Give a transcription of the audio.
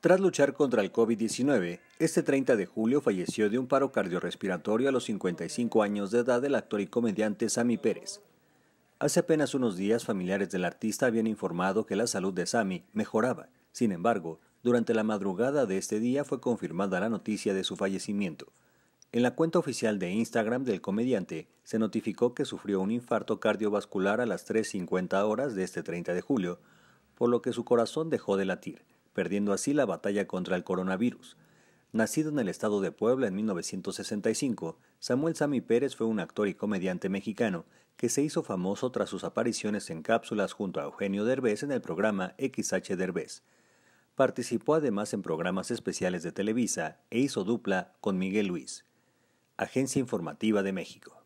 Tras luchar contra el COVID-19, este 30 de julio falleció de un paro cardiorrespiratorio a los 55 años de edad el actor y comediante Sammy Pérez. Hace apenas unos días, familiares del artista habían informado que la salud de Sammy mejoraba. Sin embargo, durante la madrugada de este día fue confirmada la noticia de su fallecimiento. En la cuenta oficial de Instagram del comediante se notificó que sufrió un infarto cardiovascular a las 3.50 horas de este 30 de julio, por lo que su corazón dejó de latir perdiendo así la batalla contra el coronavirus. Nacido en el estado de Puebla en 1965, Samuel Sami Pérez fue un actor y comediante mexicano que se hizo famoso tras sus apariciones en cápsulas junto a Eugenio Derbez en el programa XH Derbez. Participó además en programas especiales de Televisa e hizo dupla con Miguel Luis. Agencia Informativa de México.